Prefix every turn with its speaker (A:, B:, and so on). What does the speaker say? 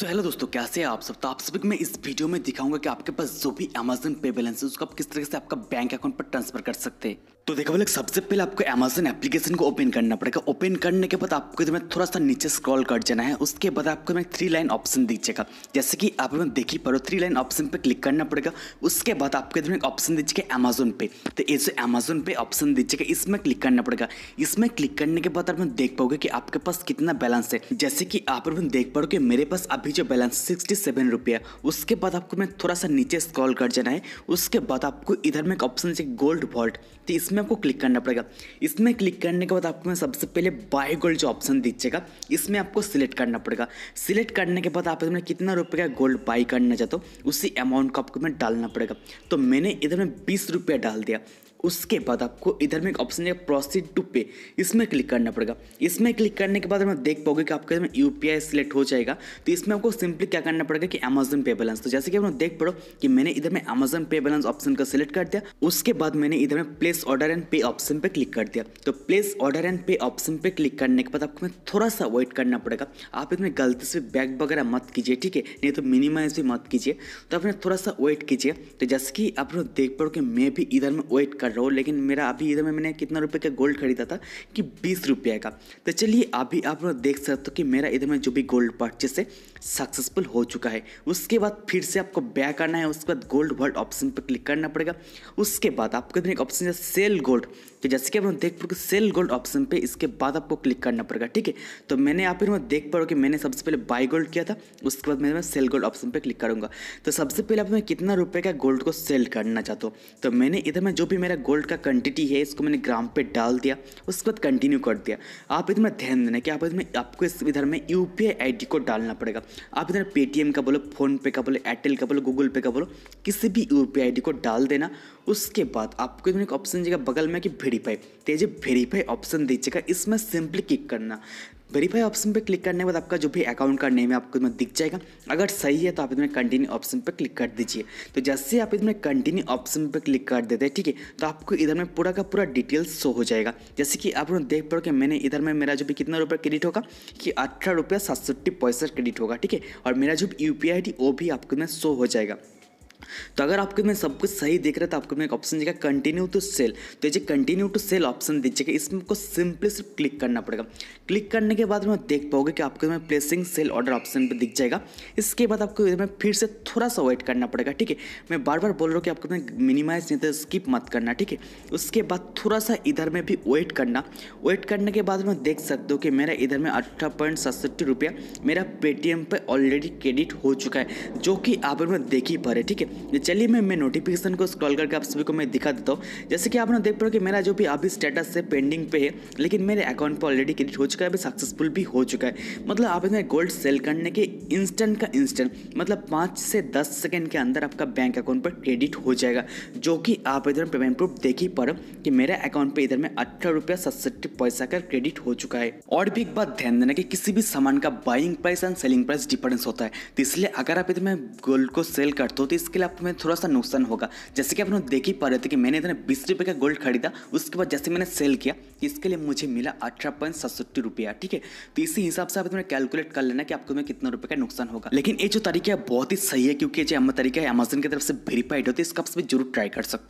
A: so hello दोस्तों कैसे हैं आप सब तो आप सभी मैं इस वीडियो में दिखाऊंगा कि आपके पास जो भी अमेजन पे बैलेंस है उसको आप किस तरीके से आपका बैंक अकाउंट पर ट्रांसफर कर सकते हैं तो देखो बोले सबसे पहले आपको अमेजन एप्लीकेशन को ओपन करना पड़ेगा ओपन करने के बाद आपको जो थोड़ा सा नीचे स्क्रॉल कर जाना है उसके बाद आपको मैं थ्री लाइन ऑप्शन दीजिएगा जैसे कि आप हमें देख ही पा थ्री लाइन ऑप्शन पर क्लिक करना पड़ेगा उसके बाद आपको एक ऑप्शन दीजिएगा अमेजोन पे तो ये जो अमेजोन पे ऑप्शन दीजिएगा इसमें क्लिक करना पड़ेगा इसमें क्लिक करने के बाद आप देख पाओगे कि आपके पास कितना बैलेंस है जैसे कि आप देख पाओगे मेरे पास अभी अभी जो बैलेंस सिक्सटी सेवन रुपया उसके बाद आपको मैं थोड़ा सा नीचे स्क्रॉल कर जाना है उसके बाद आपको इधर में एक ऑप्शन से गोल्ड वॉल्ट तो इसमें आपको क्लिक करना पड़ेगा इसमें क्लिक करने के बाद आपको मैं सबसे पहले बाय गोल्ड जो ऑप्शन दीजिएगा इसमें आपको सिलेक्ट करना पड़ेगा सिलेक्ट करने के बाद आप इसमें कितना रुपये का गोल्ड बाई करना चाहते हो उसी अमाउंट को आपको मैं डालना पड़ेगा तो मैंने इधर में बीस रुपया डाल दिया उसके बाद आपको इधर में एक ऑप्शन है प्रोसीड टू पे इसमें क्लिक करना पड़ेगा इसमें क्लिक करने के बाद हम देख पाओगे कि आपके में यू सिलेक्ट हो जाएगा तो इसमें आपको सिंपली क्या करना पड़ेगा कि अमेजन पे बैलेंस तो जैसे कि आप देख पड़ो कि मैंने इधर में अमेजन पे बैलेंस ऑप्शन का सिलेक्ट कर दिया उसके बाद मैंने इधर में place order and pay option पर क्लिक कर दिया तो place order and pay option पे क्लिक करने के बाद आपको थोड़ा सा वेट करना पड़ेगा आप इसमें गलती से बैग वगैरह मत कीजिए ठीक है नहीं तो मिनिमाइज भी मत कीजिए तो आपने थोड़ा सा वेट कीजिए तो जैसे कि आप लोग देख पड़ो कि मैं भी इधर में वेट कर कर रहा हूँ लेकिन मेरा अभी इधर में मैंने कितना रुपये का गोल्ड खरीदा था कि बीस रुपये का तो चलिए अभी आप लोग देख सकते हो कि मेरा इधर में जो भी गोल्ड परचेस है सक्सेसफुल हो चुका है उसके बाद फिर से आपको बैक करना है उसके बाद गोल्ड वर्ल्ड ऑप्शन पर क्लिक करना पड़ेगा उसके बाद आपको इधर एक ऑप्शन है सेल गोल्ड तो जैसे कि आप लोग देख पड़ोगे सेल गोल्ड ऑप्शन पर इसके बाद आपको क्लिक करना पड़ेगा ठीक है तो मैंने आप इन्होंने देख पा रहा कि मैंने सबसे पहले बाय गोल्ड किया था उसके बाद मैं सेल गोल्ड ऑप्शन पर क्लिक करूँगा तो सबसे पहले आप मैं कितना रुपये का गोल्ड को सेल करना चाहता हूँ तो मैंने इधर में जो भी मेरा गोल्ड का क्वान्टिटी है इसको मैंने ग्राम पे डाल दिया उसके बाद कंटिन्यू कर दिया आप इधर में ध्यान देना कि आप इधर में आपको इस इधर में यू पी को डालना पड़ेगा आप इधर पेटीएम का बोलो फ़ोनपे का बोलो एयरटेल का बोलो गूगल पे का बोलो किसी भी यू पी को डाल देना उसके बाद आपको इधर एक ऑप्शन देगा बगल में कि वेरीफाई तो वेरीफाई ऑप्शन दीजिएगा इसमें सिंपली क्लिक करना वेरीफाई ऑप्शन पर क्लिक करने के बाद आपका जो भी अकाउंट का नेम है आपको इसमें दिख जाएगा अगर सही है तो आप इसमें कंटिन्यू ऑप्शन पर क्लिक कर दीजिए तो जैसे आप इसमें कंटिन्यू ऑप्शन पर क्लिक कर देते हैं ठीक है तो आपको इधर में पूरा का पूरा डिटेल शो हो जाएगा जैसे कि आप लोग देख पाओ कि मैंने इधर में मेरा जो भी कितना रुपया क्रेडिट होगा कि अठारह रुपये सातसठ पैसा क्रेडिट होगा ठीक है और मेरा जो भी यू पी वो भी आपको इसमें शो हो जाएगा तो अगर आपके में सब कुछ सही देख रहा है तो आपको एक ऑप्शन देगा कंटिन्यू टू सेल तो ये कंटिन्यू टू सेल ऑप्शन दीजिएगा इसमें आपको सिंपली सिर्फ क्लिक करना पड़ेगा क्लिक करने के बाद में देख पाओगे कि आपके में प्लेसिंग सेल ऑर्डर ऑप्शन पर दिख जाएगा इसके बाद आपको इसमें फिर से थोड़ा सा वेट करना पड़ेगा ठीक है मैं बार बार बोल रहा हूँ कि आपको में मिनिमाइज नहीं तो स्किप मत करना ठीक है उसके बाद थोड़ा सा इधर में भी वेट करना वेट करने के बाद में देख सकते हो कि मेरा इधर में अठारह पॉइंट रुपया मेरा पेटीएम पर ऑलरेडी क्रेडिट हो चुका है जो कि आप देख ही पा रहे ठीक है तो चलिए मैं मैं नोटिफिकेशन को स्क्रॉल करके आप सभी को मैं दिखा देता हूँ जैसे कि आप लोग देख पा रहे हो कि मेरा जो भी अभी स्टेटस है पेंडिंग पे है लेकिन मेरे अकाउंट पर ऑलरेडी क्रेडिट हो चुका है अभी सक्सेसफुल भी हो चुका है मतलब आप इसमें गोल्ड सेल करने के इंस्टेंट का इंस्टेंट मतलब पाँच से दस सेकेंड के अंदर आपका बैंक अकाउंट पर क्रेडिट हो जाएगा जो कि आप इधर पेमेंट प्रूफ देख ही पा रहे कि मेरे अकाउंट पर इधर में अठारह रुपया सत्सठ पैसा का क्रेडिट हो चुका है और भी एक बात ध्यान देना कि किसी भी सामान का buying price and selling price difference होता है तो इसलिए अगर आप इधर में गोल्ड को सेल करते हो तो इसके लिए आपको में थोड़ा सा नुकसान होगा जैसे कि आप लोग देख ही पा रहे थे कि मैंने इतने बीस रुपये का गोल्ड खरीदा उसके बाद जैसे मैंने सेल किया इसके लिए मुझे मिला अठारह पॉइंट सतसट्टी रुपया ठीक है तो इसी हिसाब से आप इतना कैलकुलेट कर लेना कि आपको में कितना रुपये का नुकसान होगा लेकिन ये जो तरीका है बहुत ही सही है क्योंकि जो तरीका है अमेजन की तरफ से वेरीफाइड होती है इसका आप जरूर ट्राई कर सकते हो